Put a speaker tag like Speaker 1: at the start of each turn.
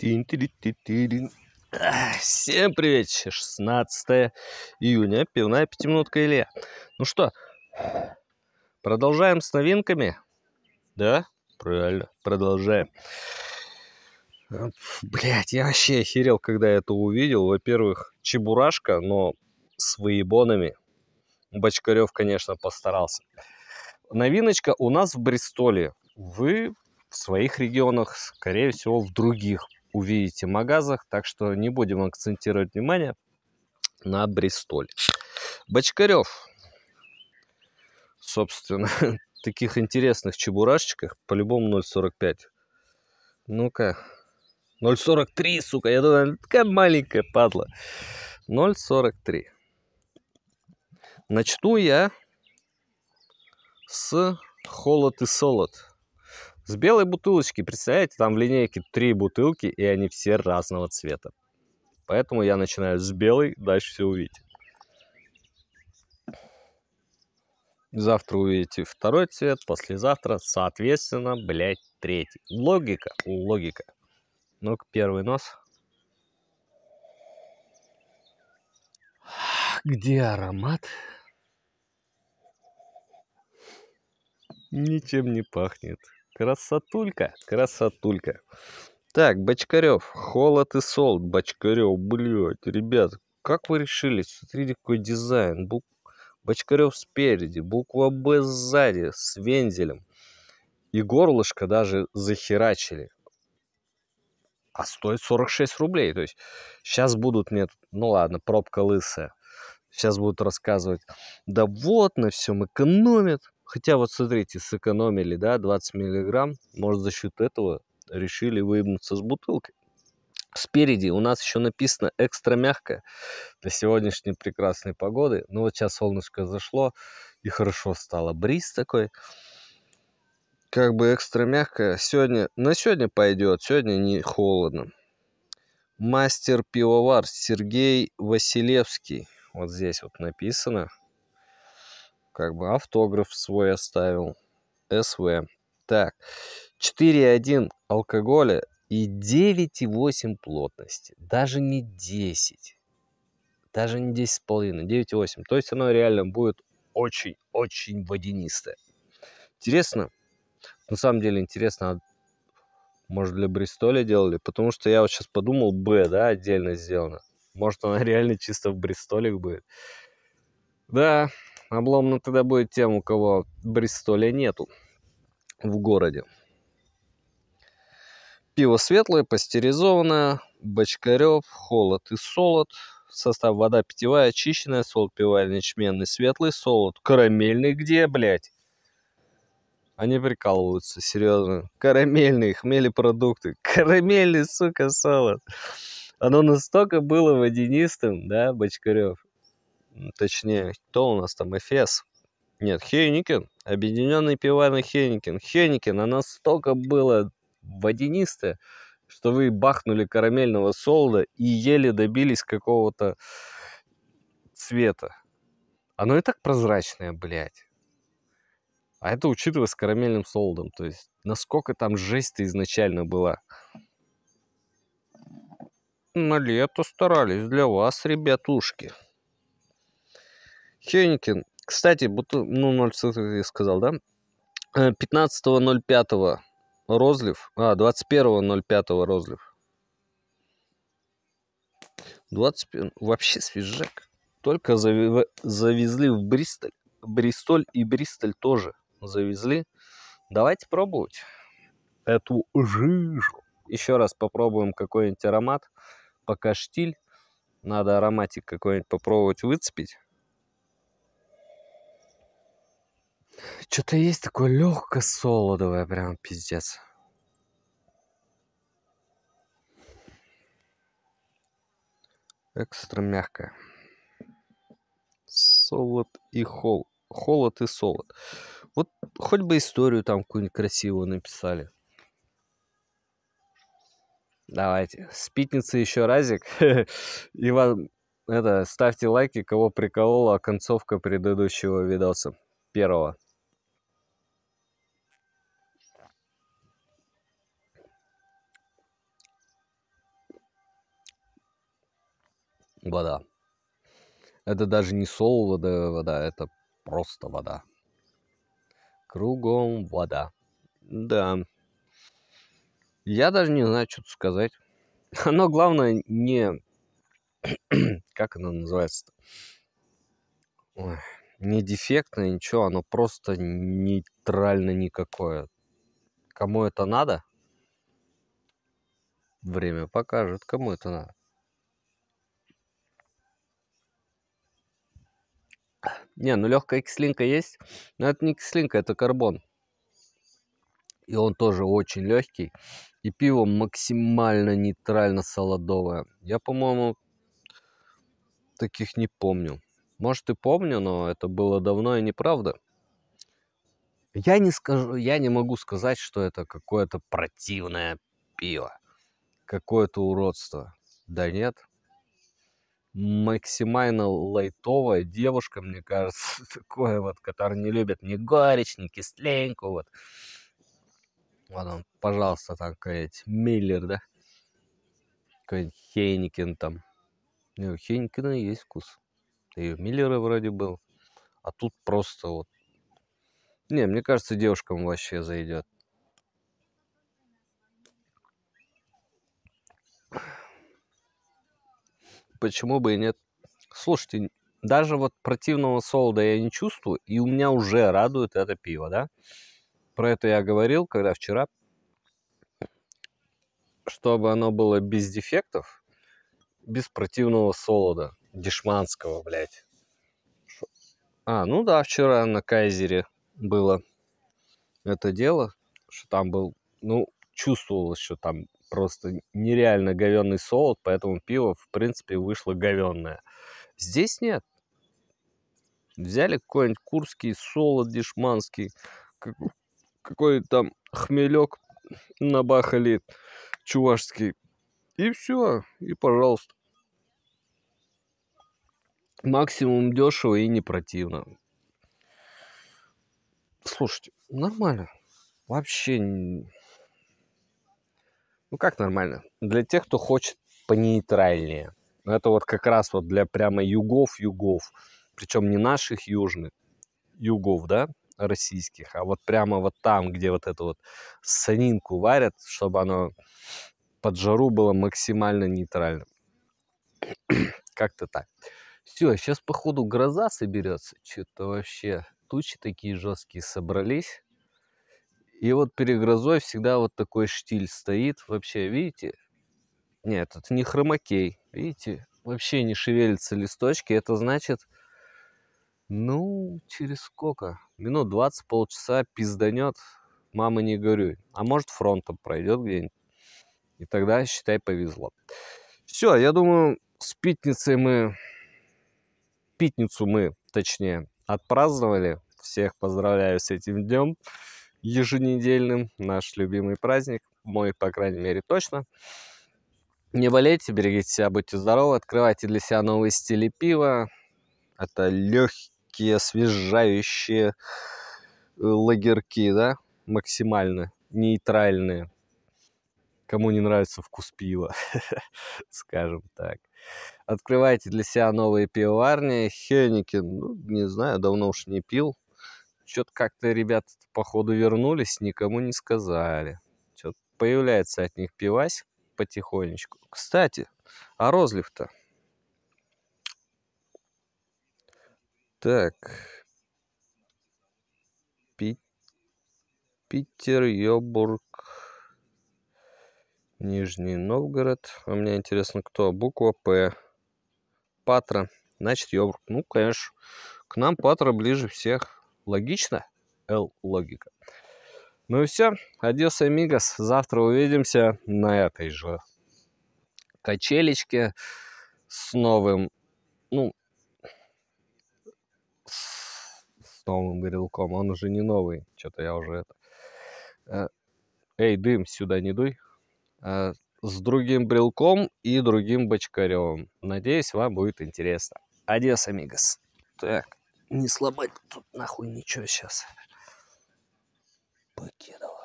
Speaker 1: Всем привет! 16 июня, пивная пятиминутка Илья. Ну что, продолжаем с новинками? Да? Правильно, продолжаем. А, Блять, я вообще охерел, когда это увидел. Во-первых, чебурашка, но с выебонами. Бочкарев, конечно, постарался. Новиночка у нас в Бристоле. Вы в своих регионах, скорее всего, в других увидите в магазах, так что не будем акцентировать внимание на Бристоле. Бочкарев. Собственно, таких интересных чебурашечках по-любому 0,45. Ну-ка. 0,43, сука, я думаю, такая маленькая падла. 0,43. Начну я с холод и солод. С белой бутылочки, представляете, там в линейке три бутылки, и они все разного цвета. Поэтому я начинаю с белой, дальше все увидите. Завтра увидите второй цвет, послезавтра, соответственно, блядь, третий. Логика, логика. Ну-ка, первый нос. Где аромат? Ничем не пахнет. Красотулька, красотулька. Так, Бочкарев, холод и солд, Бочкарев, блядь, ребят, как вы решили? Смотрите, какой дизайн. Бук... Бочкарев спереди, буква Б сзади, с вензелем. И горлышко даже захерачили. А стоит 46 рублей. То есть сейчас будут мне... Ну ладно, пробка лысая. Сейчас будут рассказывать. Да вот, на всем экономят. Хотя вот смотрите, сэкономили, да, 20 миллиграмм, может за счет этого решили выебнуться с бутылкой. Спереди у нас еще написано экстра мягкое для сегодняшней прекрасной погоды. Ну вот сейчас солнышко зашло и хорошо стало. Бриз такой, как бы экстра мягкое. Сегодня, на сегодня пойдет, сегодня не холодно. Мастер пивовар Сергей Василевский. Вот здесь вот написано как бы автограф свой оставил. СВ. Так, 4,1 алкоголя и 9,8 плотности. Даже не 10. Даже не 10,5, 9,8. То есть оно реально будет очень-очень водянистое. Интересно. На самом деле интересно, а может для Бристоля делали? Потому что я вот сейчас подумал, Б, да, отдельно сделано. Может она реально чисто в Бристоле будет. Да, Обломно а тогда будет тем, у кого Бристоля нету в городе. Пиво светлое, пастеризованное, бочкарев, холод и солод. Состав вода питьевая, очищенная, солод пивальный, ячменный, светлый солод. Карамельный где, блядь? Они прикалываются, серьезно. Карамельные хмели-продукты. Карамельный, сука, солод. Оно настолько было водянистым, да, Бочкарев точнее, кто у нас там, Эфес, нет, Хейникен, объединенный пиварный Хейникен. Хейникен, она настолько было водянистая, что вы бахнули карамельного солода и еле добились какого-то цвета. Оно и так прозрачное, блядь. А это учитывая с карамельным солодом. То есть, насколько там жесть изначально была. На лето старались для вас, ребятушки. Хеникин. Кстати, бутыл... ну, 0 я сказал, да? 15.05 э, розлив. А, 21.05 розлив. 20... Ну, вообще свежак. Только зав... завезли в Бристоль. Бристоль и Бристоль тоже завезли. Давайте пробовать эту жижу. Еще раз попробуем какой-нибудь аромат. Пока штиль. Надо ароматик какой-нибудь попробовать выцепить. Что-то есть такое легкое солодовое, прям пиздец. Экстра мягкое. Солод и холод. Холод и солод. Вот хоть бы историю там какую-нибудь красивую написали. Давайте. спитница еще разик. И вам это, ставьте лайки, кого приколола концовка предыдущего видоса. Первого. вода. Это даже не солодовая вода, это просто вода. Кругом вода. Да. Я даже не знаю, что сказать. Оно главное не... как оно называется-то? не дефектное, ничего. Оно просто нейтрально никакое. Кому это надо? Время покажет, кому это надо. Не, ну легкая кислинка есть, но это не кислинка, это карбон. И он тоже очень легкий. И пиво максимально нейтрально солодовое. Я, по-моему, таких не помню. Может и помню, но это было давно и неправда. Я не скажу, я не могу сказать, что это какое-то противное пиво, какое-то уродство. Да нет, максимально лайтовая девушка, мне кажется, такое вот, которая не любит ни горечь, ни кисленьку, вот. Вот он, пожалуйста, там какой-нибудь Миллер, да? Какой-нибудь Хейникен там. И у Хейникена есть вкус. И у Миллера вроде был. А тут просто вот... Не, мне кажется, девушкам вообще зайдет. почему бы и нет. Слушайте, даже вот противного солода я не чувствую, и у меня уже радует это пиво, да. Про это я говорил, когда вчера, чтобы оно было без дефектов, без противного солода, дешманского, блядь. А, ну да, вчера на Кайзере было это дело, что там был, ну, чувствовалось, что там просто нереально говенный солод, поэтому пиво, в принципе, вышло говенное. Здесь нет. Взяли какой-нибудь курский солод дешманский, какой там хмелек набахали чувашский. И все, и пожалуйста. Максимум дешево и не противно. Слушайте, нормально. Вообще ну как нормально? Для тех, кто хочет понейтральнее. Это вот как раз вот для прямо югов-югов. Причем не наших южных, югов, да, российских, а вот прямо вот там, где вот эту вот санинку варят, чтобы оно под жару было максимально нейтральным. Как-то так. Все, сейчас походу гроза соберется. Что-то вообще тучи такие жесткие собрались. И вот перед грозой всегда вот такой штиль стоит. Вообще, видите? Нет, это не хромакей. Видите? Вообще не шевелятся листочки. Это значит, ну, через сколько? Минут 20, полчаса пизданет. Мама, не горюй. А может, фронтом пройдет где-нибудь. И тогда, считай, повезло. Все, я думаю, с питницей мы... Питницу мы, точнее, отпраздновали. Всех поздравляю с этим днем еженедельным, наш любимый праздник, мой, по крайней мере, точно. Не болейте, берегите себя, будьте здоровы, открывайте для себя новые стили пива. Это легкие, освежающие э, лагерки, да, максимально нейтральные. Кому не нравится вкус пива, скажем так. Открывайте для себя новые пивоварни. Хеникин, ну, не знаю, давно уж не пил что-то как-то ребята походу вернулись, никому не сказали. Что-то появляется от них пивась потихонечку. Кстати, а розлив-то? Так. Пи... Питер, Йобург, Нижний Новгород. А мне интересно, кто? Буква П. Патра. Значит, Йобург. Ну, конечно, к нам Патра ближе всех. Логично? Л логика. Ну и все. Одесса Мигас. Завтра увидимся на этой же качелечке с новым, ну, с новым грилком. Он уже не новый. Что-то я уже это... Э, Эй, дым, сюда не дуй. Э, с другим брелком и другим бочкарем. Надеюсь, вам будет интересно. Одесса, Мигас. Так не сломать тут нахуй ничего сейчас. Покидала.